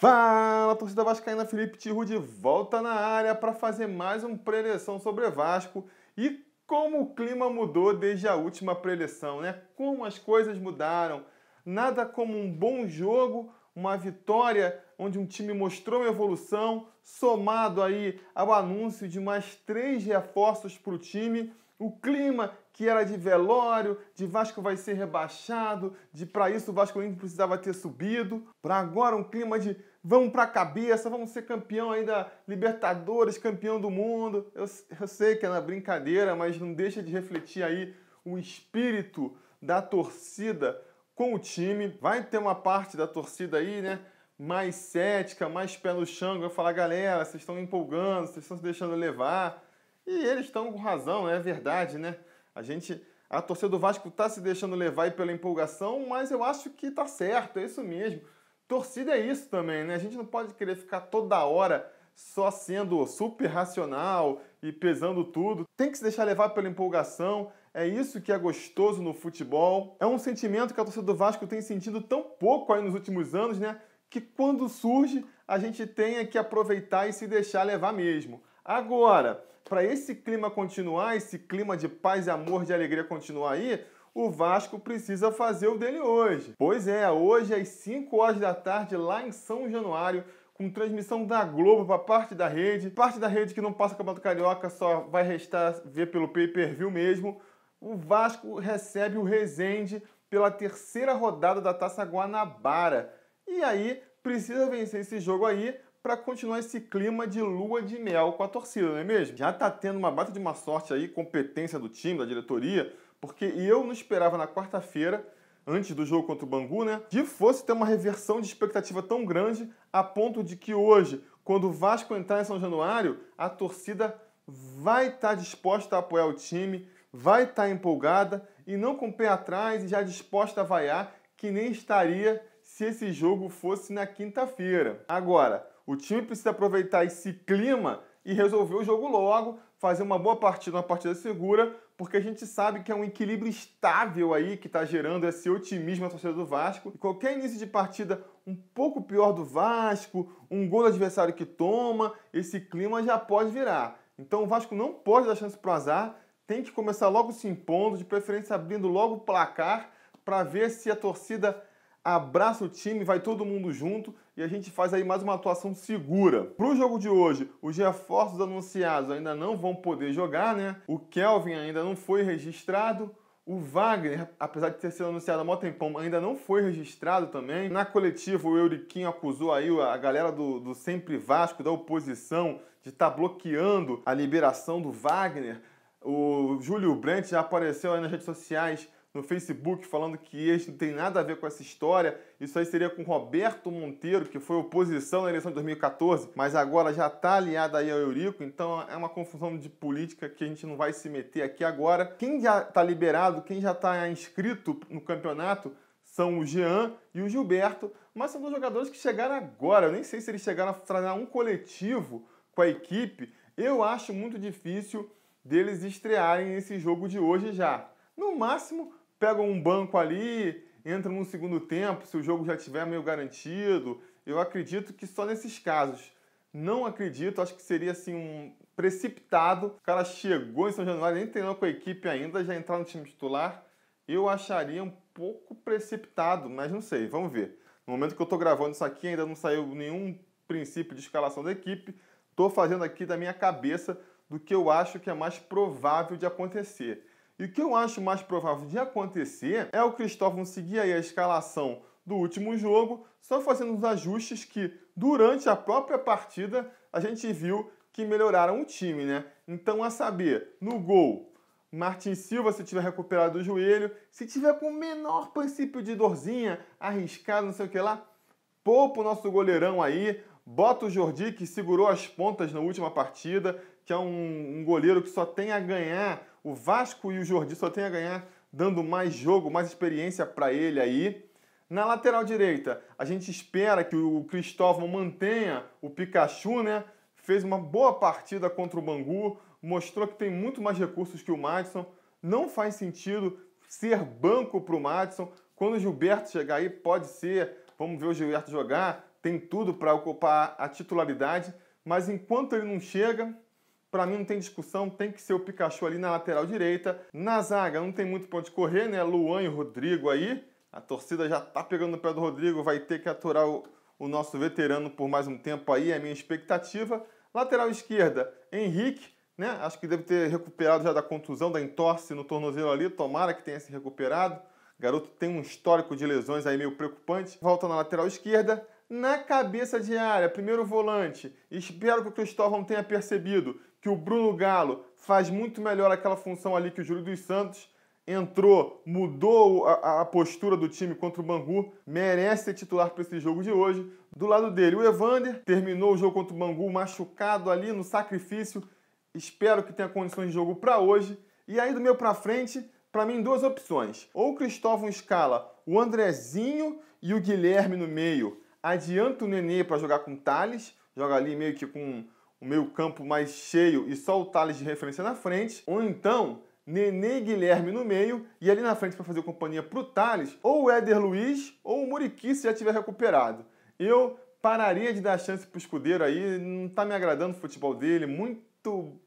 Fala, torcida vascaína, Felipe Tiru de volta na área para fazer mais um preleção sobre Vasco e como o clima mudou desde a última preleção, né? Como as coisas mudaram. Nada como um bom jogo, uma vitória onde um time mostrou uma evolução, somado aí ao anúncio de mais três reforços para o time, o clima que era de velório, de Vasco vai ser rebaixado, de para isso o Vasco ainda precisava ter subido, para agora um clima de vamos para a cabeça, vamos ser campeão ainda Libertadores, campeão do mundo. Eu, eu sei que é na brincadeira, mas não deixa de refletir aí o espírito da torcida com o time. Vai ter uma parte da torcida aí, né? Mais cética, mais pé no chão, vai falar, galera, vocês estão empolgando, vocês estão se deixando levar. E eles estão com razão, é verdade, né? A gente, a torcida do Vasco está se deixando levar pela empolgação, mas eu acho que tá certo, é isso mesmo. Torcida é isso também, né? A gente não pode querer ficar toda hora só sendo super racional e pesando tudo. Tem que se deixar levar pela empolgação. É isso que é gostoso no futebol. É um sentimento que a torcida do Vasco tem sentido tão pouco aí nos últimos anos, né? Que quando surge, a gente tem é que aproveitar e se deixar levar mesmo. Agora, para esse clima continuar, esse clima de paz, amor, de alegria continuar aí, o Vasco precisa fazer o dele hoje. Pois é, hoje às 5 horas da tarde, lá em São Januário, com transmissão da Globo para parte da rede, parte da rede que não passa o Campeonato Carioca, só vai restar ver pelo pay-per-view mesmo. O Vasco recebe o Resende pela terceira rodada da Taça Guanabara. E aí precisa vencer esse jogo aí para continuar esse clima de lua de mel com a torcida, não é mesmo? Já tá tendo uma bata de uma sorte aí, competência do time, da diretoria, porque eu não esperava na quarta-feira, antes do jogo contra o Bangu, né, de fosse ter uma reversão de expectativa tão grande a ponto de que hoje, quando o Vasco entrar em São Januário, a torcida vai estar tá disposta a apoiar o time, vai estar tá empolgada e não com o pé atrás e já disposta a vaiar, que nem estaria se esse jogo fosse na quinta-feira. Agora, o time precisa aproveitar esse clima e resolver o jogo logo, fazer uma boa partida, uma partida segura, porque a gente sabe que é um equilíbrio estável aí que está gerando esse otimismo na torcida do Vasco. E qualquer início de partida um pouco pior do Vasco, um gol do adversário que toma, esse clima já pode virar. Então o Vasco não pode dar chance para o azar, tem que começar logo se impondo, de preferência abrindo logo o placar, para ver se a torcida abraça o time, vai todo mundo junto e a gente faz aí mais uma atuação segura. Para o jogo de hoje, os reforços anunciados ainda não vão poder jogar, né? O Kelvin ainda não foi registrado. O Wagner, apesar de ter sido anunciado há mó tempão, ainda não foi registrado também. Na coletiva, o Euriquinho acusou aí a galera do, do Sempre Vasco, da oposição, de estar tá bloqueando a liberação do Wagner. O Júlio Brandt já apareceu aí nas redes sociais no Facebook falando que este não tem nada a ver com essa história. Isso aí seria com Roberto Monteiro, que foi oposição na eleição de 2014, mas agora já está aliado aí ao Eurico, então é uma confusão de política que a gente não vai se meter aqui agora. Quem já está liberado, quem já está inscrito no campeonato são o Jean e o Gilberto, mas são dois jogadores que chegaram agora. Eu nem sei se eles chegaram a treinar um coletivo com a equipe. Eu acho muito difícil deles estrearem esse jogo de hoje já. No máximo, pega um banco ali, entra no segundo tempo, se o jogo já estiver meio garantido. Eu acredito que só nesses casos. Não acredito, acho que seria assim um precipitado. O cara chegou em São Januário, nem treinou com a equipe ainda, já entrar no time titular. Eu acharia um pouco precipitado, mas não sei, vamos ver. No momento que eu estou gravando isso aqui, ainda não saiu nenhum princípio de escalação da equipe. Estou fazendo aqui da minha cabeça do que eu acho que é mais provável de acontecer. E o que eu acho mais provável de acontecer é o Cristóvão seguir aí a escalação do último jogo, só fazendo os ajustes que durante a própria partida a gente viu que melhoraram o time, né? Então, a saber, no gol, Martin Silva, se tiver recuperado o joelho, se tiver com o menor princípio de dorzinha, arriscado, não sei o que lá, poupa o nosso goleirão aí, bota o Jordi, que segurou as pontas na última partida, que é um, um goleiro que só tem a ganhar. O Vasco e o Jordi só tem a ganhar dando mais jogo, mais experiência para ele aí. Na lateral direita, a gente espera que o Cristóvão mantenha o Pikachu, né? Fez uma boa partida contra o Bangu, mostrou que tem muito mais recursos que o Madison. Não faz sentido ser banco para o Madison. Quando o Gilberto chegar aí, pode ser. Vamos ver o Gilberto jogar, tem tudo para ocupar a titularidade. Mas enquanto ele não chega, para mim não tem discussão, tem que ser o Pikachu ali na lateral direita. Na zaga não tem muito ponto de correr, né? Luan e Rodrigo aí. A torcida já tá pegando o pé do Rodrigo, vai ter que aturar o, o nosso veterano por mais um tempo aí, é a minha expectativa. Lateral esquerda, Henrique, né? Acho que deve ter recuperado já da contusão, da entorse no tornozelo ali, tomara que tenha se recuperado. Garoto tem um histórico de lesões aí meio preocupante. Volta na lateral esquerda, na cabeça de área, primeiro volante. Espero que o Cristóvão tenha percebido que o Bruno Galo faz muito melhor aquela função ali que o Júlio dos Santos entrou, mudou a, a postura do time contra o Bangu, merece ser titular para esse jogo de hoje. Do lado dele, o Evander terminou o jogo contra o Bangu machucado ali no sacrifício. Espero que tenha condições de jogo para hoje. E aí do meu para frente, para mim duas opções. Ou o Cristóvão escala o Andrezinho e o Guilherme no meio. Adianta o Nenê para jogar com o Thales, joga ali meio que com o meio campo mais cheio e só o Thales de referência na frente, ou então Nenê e Guilherme no meio e ali na frente para fazer companhia para o Thales, ou o Éder Luiz ou o Muriqui se já tiver recuperado. Eu pararia de dar chance para o escudeiro aí, não está me agradando o futebol dele, muito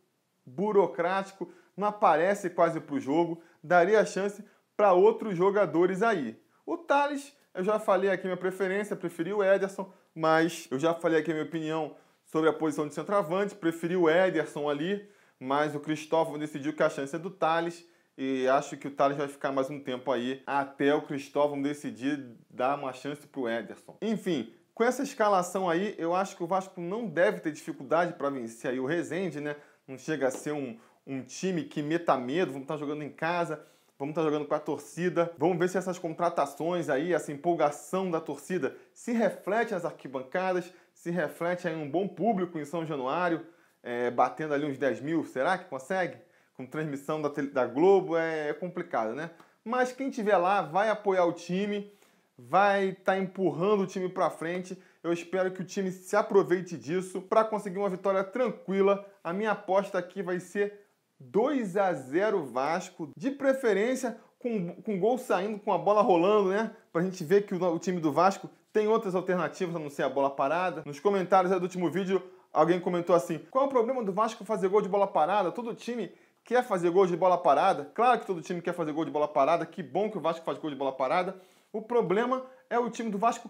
burocrático, não aparece quase para o jogo, daria a chance para outros jogadores aí. O Thales, eu já falei aqui minha preferência, preferi o Ederson, mas eu já falei aqui a minha opinião sobre a posição de centroavante, preferiu o Ederson ali, mas o Cristóvão decidiu que a chance é do Thales e acho que o Thales vai ficar mais um tempo aí até o Cristóvão decidir dar uma chance para o Ederson. Enfim, com essa escalação aí, eu acho que o Vasco não deve ter dificuldade para vencer aí o Rezende, né? Não chega a ser um, um time que meta medo, vamos estar tá jogando em casa vamos estar tá jogando com a torcida. Vamos ver se essas contratações aí, essa empolgação da torcida, se reflete nas arquibancadas, se reflete em um bom público em São Januário, é, batendo ali uns 10 mil. Será que consegue? Com transmissão da, da Globo é, é complicado, né? Mas quem tiver lá vai apoiar o time, vai estar tá empurrando o time para frente. Eu espero que o time se aproveite disso para conseguir uma vitória tranquila. A minha aposta aqui vai ser 2 a 0 Vasco, de preferência com, com gol saindo, com a bola rolando, né? Pra gente ver que o, o time do Vasco tem outras alternativas a não ser a bola parada. Nos comentários do último vídeo, alguém comentou assim: qual é o problema do Vasco fazer gol de bola parada? Todo time quer fazer gol de bola parada. Claro que todo time quer fazer gol de bola parada, que bom que o Vasco faz gol de bola parada. O problema é o time do Vasco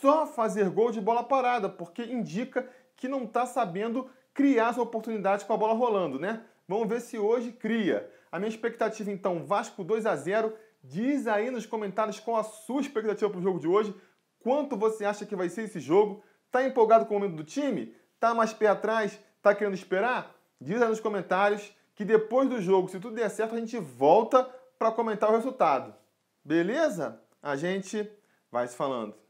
só fazer gol de bola parada, porque indica que não está sabendo criar as oportunidades com a bola rolando, né? Vamos ver se hoje cria. A minha expectativa então, Vasco 2 a 0. Diz aí nos comentários qual a sua expectativa para o jogo de hoje, quanto você acha que vai ser esse jogo. Tá empolgado com o momento do time? Tá mais pé atrás? Tá querendo esperar? Diz aí nos comentários que depois do jogo, se tudo der certo, a gente volta para comentar o resultado. Beleza? A gente vai se falando.